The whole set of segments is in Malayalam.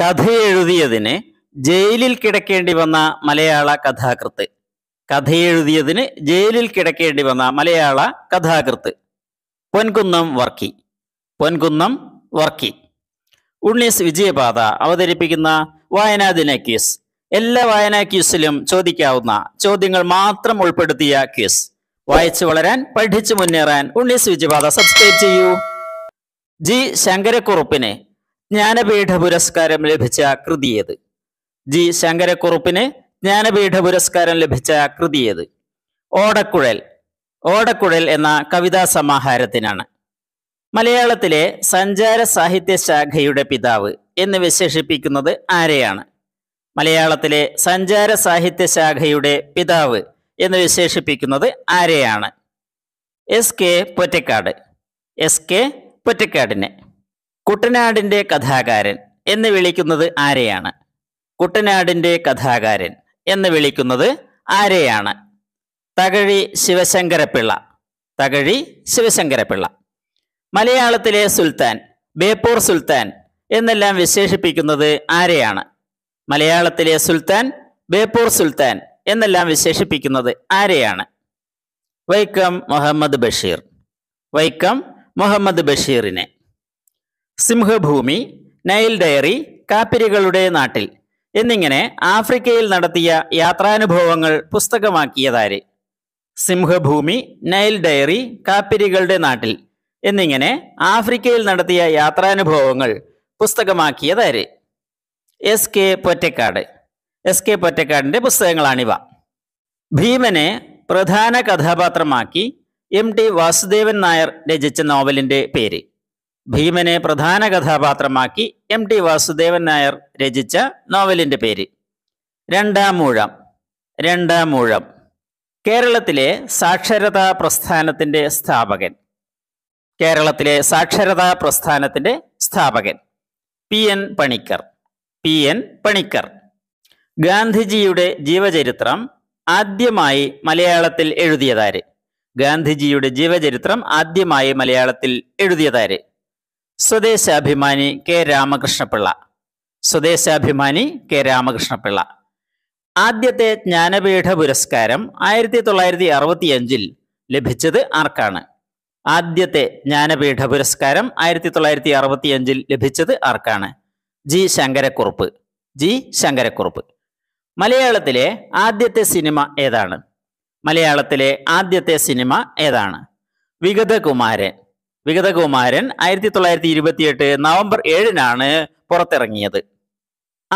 കഥയെഴുതിയതിന് ജയിലിൽ കിടക്കേണ്ടി വന്ന മലയാള കഥാകൃത്ത് കഥയെഴുതിയതിന് ജയിലിൽ കിടക്കേണ്ടി വന്ന മലയാള കഥാകൃത്ത് പൊൻകുന്നം വർക്കി പൊൻകുന്നം വർക്കി ഉണ്ണീസ് വിജയപാത അവതരിപ്പിക്കുന്ന വായനാ ദിന ക്യൂസ് എല്ലാ വായനാ ക്യൂസിലും ചോദിക്കാവുന്ന ചോദ്യങ്ങൾ മാത്രം ഉൾപ്പെടുത്തിയ ക്യൂസ് വായിച്ചു വളരാൻ പഠിച്ചു മുന്നേറാൻ ഉണ്ണീസ് വിജയപാത സബ്സ്ക്രൈബ് ചെയ്യൂ ജി ശങ്കരക്കുറുപ്പിനെ ജ്ഞാനപീഠ പുരസ്കാരം ലഭിച്ച കൃതിയത് ജി ശങ്കരക്കുറുപ്പിന് ജ്ഞാനപീഠ പുരസ്കാരം ലഭിച്ച കൃതിയത് ഓടക്കുഴൽ ഓടക്കുഴൽ എന്ന കവിതാ സമാഹാരത്തിനാണ് മലയാളത്തിലെ സഞ്ചാര സാഹിത്യ ശാഖയുടെ പിതാവ് എന്ന് വിശേഷിപ്പിക്കുന്നത് ആരെയാണ് മലയാളത്തിലെ സഞ്ചാര സാഹിത്യ ശാഖയുടെ പിതാവ് എന്ന് വിശേഷിപ്പിക്കുന്നത് ആരെയാണ് S K Pottekkatt S K പൊറ്റക്കാടിനെ കുട്ടനാടിൻ്റെ കഥാകാരൻ എന്ന് വിളിക്കുന്നത് ആരെയാണ് കുട്ടനാടിൻ്റെ കഥാകാരൻ എന്ന് വിളിക്കുന്നത് ആരെയാണ് തകഴി ശിവശങ്കരപ്പിള്ള തകഴി ശിവശങ്കരപ്പിള്ള മലയാളത്തിലെ സുൽത്താൻ ബേപ്പൂർ സുൽത്താൻ എന്നെല്ലാം വിശേഷിപ്പിക്കുന്നത് ആരെയാണ് മലയാളത്തിലെ സുൽത്താൻ ബേപ്പൂർ സുൽത്താൻ എന്നെല്ലാം വിശേഷിപ്പിക്കുന്നത് ആരെയാണ് വൈക്കം മുഹമ്മദ് ബഷീർ വൈക്കം മുഹമ്മദ് ബഷീറിനെ സിംഹഭൂമി നൈൽ ഡയറി കാപ്പിരികളുടെ നാട്ടിൽ എന്നിങ്ങനെ ആഫ്രിക്കയിൽ നടത്തിയ യാത്രാനുഭവങ്ങൾ പുസ്തകമാക്കിയതാര് സിംഹഭൂമി നൈൽ ഡയറി കാപ്പിരികളുടെ നാട്ടിൽ എന്നിങ്ങനെ ആഫ്രിക്കയിൽ നടത്തിയ യാത്രാനുഭവങ്ങൾ പുസ്തകമാക്കിയതാര് S K Pottekkatt S K പൊറ്റക്കാടിൻ്റെ പുസ്തകങ്ങളാണിവ ഭീമനെ പ്രധാന കഥാപാത്രമാക്കി എം ടി വാസുദേവൻ നായർ രചിച്ച നോവലിൻ്റെ പേര് ഭീമനെ പ്രധാന കഥാപാത്രമാക്കി എം ടി വാസുദേവൻ നായർ രചിച്ച നോവലിന്റെ പേര് രണ്ടാം മൂഴം രണ്ടാം മൂഴം കേരളത്തിലെ സാക്ഷരതാ പ്രസ്ഥാനത്തിന്റെ സ്ഥാപകൻ കേരളത്തിലെ സാക്ഷരതാ പ്രസ്ഥാനത്തിന്റെ സ്ഥാപകൻ P N Panicker P N Panicker ഗാന്ധിജിയുടെ ജീവചരിത്രം ആദ്യമായി മലയാളത്തിൽ എഴുതിയതാര് ഗാന്ധിജിയുടെ ജീവചരിത്രം ആദ്യമായി മലയാളത്തിൽ എഴുതിയതാര് സ്വദേശാഭിമാനി കെ രാമകൃഷ്ണപിള്ള സ്വദേശാഭിമാനി കെ രാമകൃഷ്ണപിള്ള ആദ്യത്തെ ജ്ഞാനപീഠ പുരസ്കാരം ആയിരത്തി തൊള്ളായിരത്തി അറുപത്തിയഞ്ചിൽ ലഭിച്ചത് ആർക്കാണ് ആദ്യത്തെ ജ്ഞാനപീഠ പുരസ്കാരം ആയിരത്തി തൊള്ളായിരത്തി അറുപത്തിയഞ്ചിൽ ലഭിച്ചത് ആർക്കാണ് ജി ശങ്കരക്കുറുപ്പ് ജി ശങ്കരക്കുറുപ്പ് മലയാളത്തിലെ ആദ്യത്തെ സിനിമ ഏതാണ് മലയാളത്തിലെ ആദ്യത്തെ സിനിമ ഏതാണ് വിഗതകുമാരൻ വിഗതകുമാരൻ ആയിരത്തി തൊള്ളായിരത്തി ഇരുപത്തിയെട്ട് നവംബർ ഏഴിനാണ് പുറത്തിറങ്ങിയത്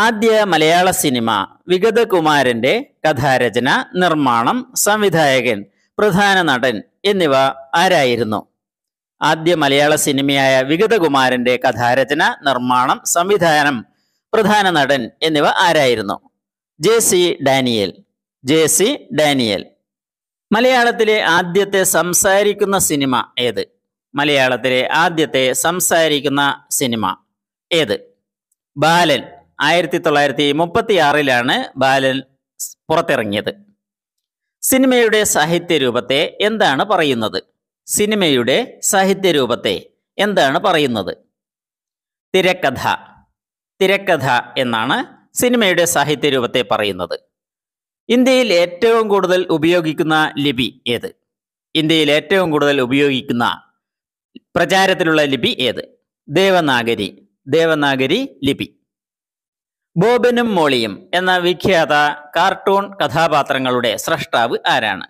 ആദ്യ മലയാള സിനിമ വിഗതകുമാരന്റെ കഥാരചന നിർമ്മാണം സംവിധായകൻ പ്രധാന നടൻ എന്നിവ ആരായിരുന്നു ആദ്യ മലയാള സിനിമയായ വിഗതകുമാരന്റെ കഥാരചന നിർമ്മാണം സംവിധാനം പ്രധാന നടൻ എന്നിവ ആരായിരുന്നു J C Daniel J C Daniel മലയാളത്തിലെ ആദ്യത്തെ സംസാരിക്കുന്ന സിനിമ ഏത് മലയാളത്തിലെ ആദ്യത്തെ സംസാരിക്കുന്ന സിനിമ ഏത് ബാലൻ ആയിരത്തി തൊള്ളായിരത്തി മുപ്പത്തി ആറിലാണ് ബാലൻ പുറത്തിറങ്ങിയത് സിനിമയുടെ സാഹിത്യ രൂപത്തെ എന്താണ് പറയുന്നത് സിനിമയുടെ സാഹിത്യ രൂപത്തെ എന്താണ് പറയുന്നത് തിരക്കഥ തിരക്കഥ എന്നാണ് സിനിമയുടെ സാഹിത്യ രൂപത്തെ പറയുന്നത് ഇന്ത്യയിൽ ഏറ്റവും കൂടുതൽ ഉപയോഗിക്കുന്ന ലിപി ഏത് ഇന്ത്യയിൽ ഏറ്റവും കൂടുതൽ ഉപയോഗിക്കുന്ന പ്രചാരത്തിലുള്ള ലിപി ഏത് ദേവനാഗരി ദേവനാഗരി ലിപി ബോബനും മോളിയും എന്ന വിഖ്യാത കാർട്ടൂൺ കഥാപാത്രങ്ങളുടെ സ്രഷ്ടാവ് ആരാണ്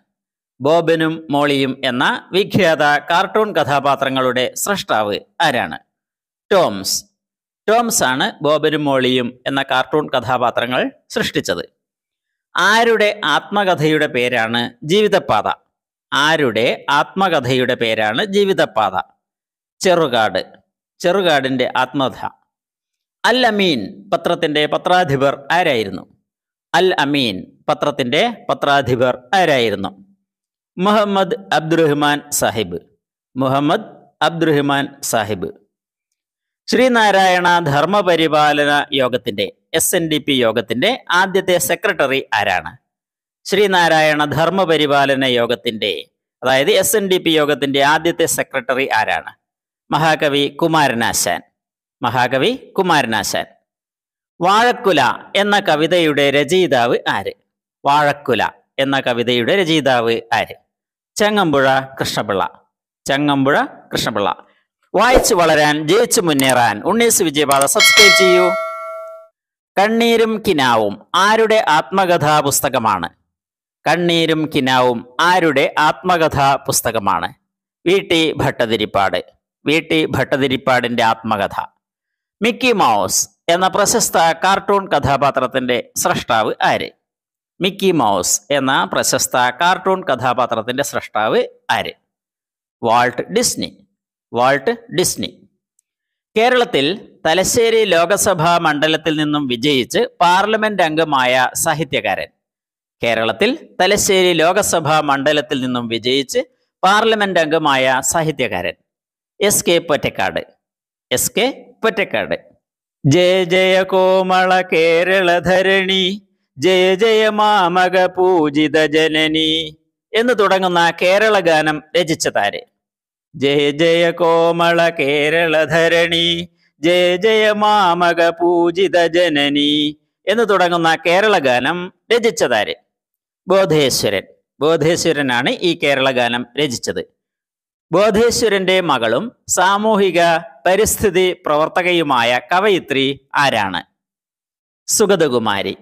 ബോബനും മോളിയും എന്ന വിഖ്യാത കാർട്ടൂൺ കഥാപാത്രങ്ങളുടെ സ്രഷ്ടാവ് ആരാണ് ടോംസ് ടോംസ് ആണ് ബോബനും മോളിയും എന്ന കാർട്ടൂൺ കഥാപാത്രങ്ങൾ സൃഷ്ടിച്ചത് ആരുടെ ആത്മകഥയുടെ പേരാണ് ജീവിതപാത ആരുടെ ആത്മകഥയുടെ പേരാണ് ജീവിതപാത ചെറുകാട് ചെറുകാടിൻ്റെ ആത്മകഥ അൽ അമീൻ പത്രത്തിൻ്റെ പത്രാധിപർ ആരായിരുന്നു അൽ അമീൻ പത്രത്തിൻ്റെ പത്രാധിപർ ആരായിരുന്നു മുഹമ്മദ് അബ്ദുറഹ്മാൻ സാഹിബ് മുഹമ്മദ് അബ്ദുറഹ്മാൻ സാഹിബ് ശ്രീനാരായണ ധർമ്മപരിപാലന യോഗത്തിൻ്റെ എസ് എൻ ഡി പി യോഗത്തിൻ്റെ ആദ്യത്തെ സെക്രട്ടറി ആരാണ് ശ്രീനാരായണ ധർമ്മപരിപാലന യോഗത്തിന്റെ അതായത് എസ് എൻ ഡി പി യോഗത്തിന്റെ ആദ്യത്തെ സെക്രട്ടറി ആരാണ് മഹാകവി കുമാരനാശാൻ മഹാകവി കുമാരനാശാൻ വാഴക്കുല എന്ന കവിതയുടെ രചയിതാവ് ആര് വാഴക്കുല എന്ന കവിതയുടെ രചയിതാവ് ആര് ചങ്ങമ്പുഴ കൃഷ്ണപിള്ള ചങ്ങമ്പുഴ കൃഷ്ണപിള്ള വായിച്ചു വളരാൻ ജയിച്ചു മുന്നേറാൻ ഉണ്ണീസ് വിജയപാത സബ്സ്ക്രൈബ് ചെയ്യൂ കണ്ണീരും കിനാവും ആരുടെ ആത്മകഥാ പുസ്തകമാണ് കണ്ണീരും കിനാവും ആരുടെ ആത്മകഥാ പുസ്തകമാണ് V T Bhattathiripad V T ഭട്ടതിരിപ്പാടിന്റെ ആത്മകഥ മിക്കി മൗസ് എന്ന പ്രശസ്ത കാർട്ടൂൺ കഥാപാത്രത്തിന്റെ സ്രഷ്ടാവ് ആര് മിക്കി മൗസ് എന്ന പ്രശസ്ത കാർട്ടൂൺ കഥാപാത്രത്തിന്റെ സ്രഷ്ടാവ് ആര് വാൾട്ട് ഡിസ്നി വാൾട്ട് ഡിസ്നി കേരളത്തിൽ തലശ്ശേരി ലോകസഭാ മണ്ഡലത്തിൽ നിന്നും വിജയിച്ച് പാർലമെന്റ് അംഗമായ സാഹിത്യകാരൻ കേരളത്തിൽ തലശ്ശേരി ലോകസഭാ മണ്ഡലത്തിൽ നിന്നും വിജയിച്ച് പാർലമെന്റ് അംഗമായ സാഹിത്യകാരൻ S K Pottekkatt S K Pottekkatt ജയ ജയ കോമള കേരളധരണി ജയ ജയ മാമക പൂജിത ജനനി എന്ന് തുടങ്ങുന്ന കേരള ഗാനം രചിച്ചതാര് ജയ ജയ കോമള കേരളധരണി ജയ ജയ മാമക പൂജിത ജനനി എന്ന് തുടങ്ങുന്ന കേരള ഗാനം രചിച്ചതാര് ബോധേശ്വരൻ ബോധേശ്വരനാണ് ഈ കേരള ഗാനം രചിച്ചത് ബോധേശ്വരന്റെ മകളും സാമൂഹിക പരിസ്ഥിതി പ്രവർത്തകയുമായ കവയിത്രി ആരാണ് സുഗതകുമാരി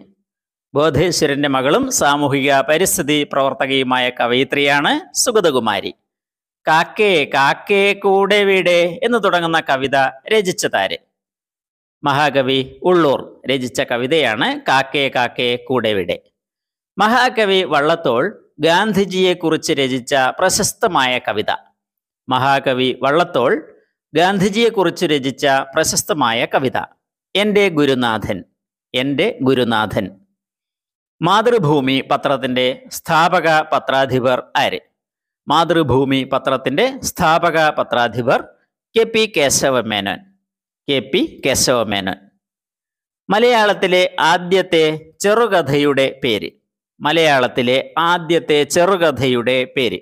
ബോധേശ്വരന്റെ മകളും സാമൂഹിക പരിസ്ഥിതി പ്രവർത്തകയുമായ കവയിത്രിയാണ് സുഗതകുമാരി കാക്കേ കാക്കേ കൂടെ വീടെ എന്ന് തുടങ്ങുന്ന കവിത രചിച്ചതാര് മഹാകവി ഉള്ളൂർ രചിച്ച കവിതയാണ് കാക്കേ കാക്കേ കൂടെ വിടെ മഹാകവി വള്ളത്തോൾ ഗാന്ധിജിയെക്കുറിച്ച് രചിച്ച പ്രശസ്തമായ കവിത മഹാകവി വള്ളത്തോൾ ഗാന്ധിജിയെക്കുറിച്ച് രചിച്ച പ്രശസ്തമായ കവിത എൻ്റെ ഗുരുനാഥൻ എൻ്റെ ഗുരുനാഥൻ മാതൃഭൂമി പത്രത്തിൻ്റെ സ്ഥാപക പത്രാധിപർ ആര് മാതൃഭൂമി പത്രത്തിൻ്റെ സ്ഥാപക പത്രാധിപർ K P Kesava Menon K P Kesava Menon മലയാളത്തിലെ ആദ്യത്തെ ചെറുകഥയുടെ പേര് മലയാളത്തിലെ ആദ്യത്തെ ചെറുകഥയുടെ പേര്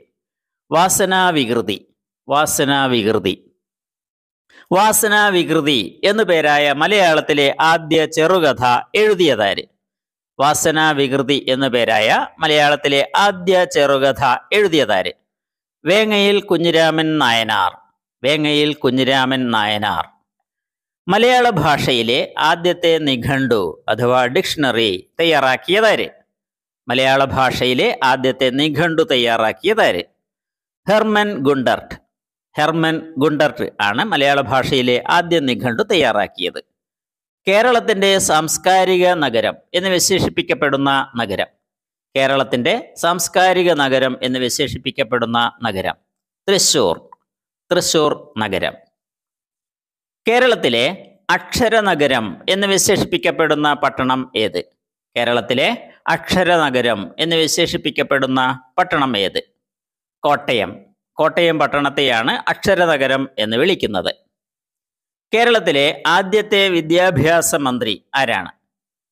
വാസനാവികൃതി വാസനാവികൃതി വാസനാവികൃതി എന്നു പേരായ മലയാളത്തിലെ ആദ്യ ചെറുകഥ എഴുതിയതാര് വാസനാവികൃതി എന്നു പേരായ മലയാളത്തിലെ ആദ്യ ചെറുകഥ എഴുതിയതാര് വേങ്ങയിൽ കുഞ്ഞിരാമൻ നായനാർ വേങ്ങയിൽ കുഞ്ഞിരാമൻ നായനാർ മലയാള ഭാഷയിലെ ആദ്യത്തെ നിഘണ്ടു അഥവാ ഡിക്ഷണറി തയ്യാറാക്കിയതാര് മലയാള ഭാഷയിലെ ആദ്യത്തെ നിഘണ്ടു തയ്യാറാക്കിയതാര് ഹെർമൻ ഗുണ്ടർട്ട് ഹെർമൻ ഗുണ്ടർട്ട് ആണ് മലയാള ഭാഷയിലെ ആദ്യ നിഘണ്ടു തയ്യാറാക്കിയത് കേരളത്തിൻ്റെ സാംസ്കാരിക നഗരം എന്ന് വിശേഷിപ്പിക്കപ്പെടുന്ന നഗരം കേരളത്തിൻ്റെ സാംസ്കാരിക നഗരം എന്ന് വിശേഷിപ്പിക്കപ്പെടുന്ന നഗരം തൃശൂർ തൃശൂർ നഗരം കേരളത്തിലെ അക്ഷരനഗരം എന്ന് വിശേഷിപ്പിക്കപ്പെടുന്ന പട്ടണം ഏത് കേരളത്തിലെ അക്ഷരനഗരം എന്ന് വിശേഷിപ്പിക്കപ്പെടുന്ന പട്ടണം ഏത് കോട്ടയം കോട്ടയം പട്ടണത്തെയാണ് അക്ഷരനഗരം എന്ന് വിളിക്കുന്നത് കേരളത്തിലെ ആദ്യത്തെ വിദ്യാഭ്യാസ മന്ത്രി ആരാണ്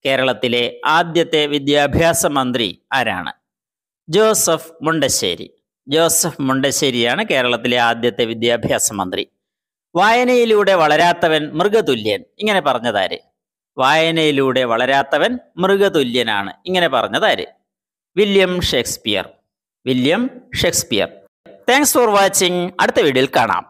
കേരളത്തിലെ ആദ്യത്തെ വിദ്യാഭ്യാസ മന്ത്രി ആരാണ് ജോസഫ് മുണ്ടശ്ശേരി ജോസഫ് മുണ്ടശ്ശേരിയാണ് കേരളത്തിലെ ആദ്യത്തെ വിദ്യാഭ്യാസ മന്ത്രി വായനയിലൂടെ വളരാത്തവൻ മൃഗതുല്യൻ ഇങ്ങനെ പറഞ്ഞതാര് വായനയിലൂടെ വളരാത്തവൻ മൃഗതുല്യനാണ് ഇങ്ങനെ പറഞ്ഞതാര് William Shakespeare William Shakespeare thanks for watching അടുത്ത വീഡിയോയിൽ കാണാം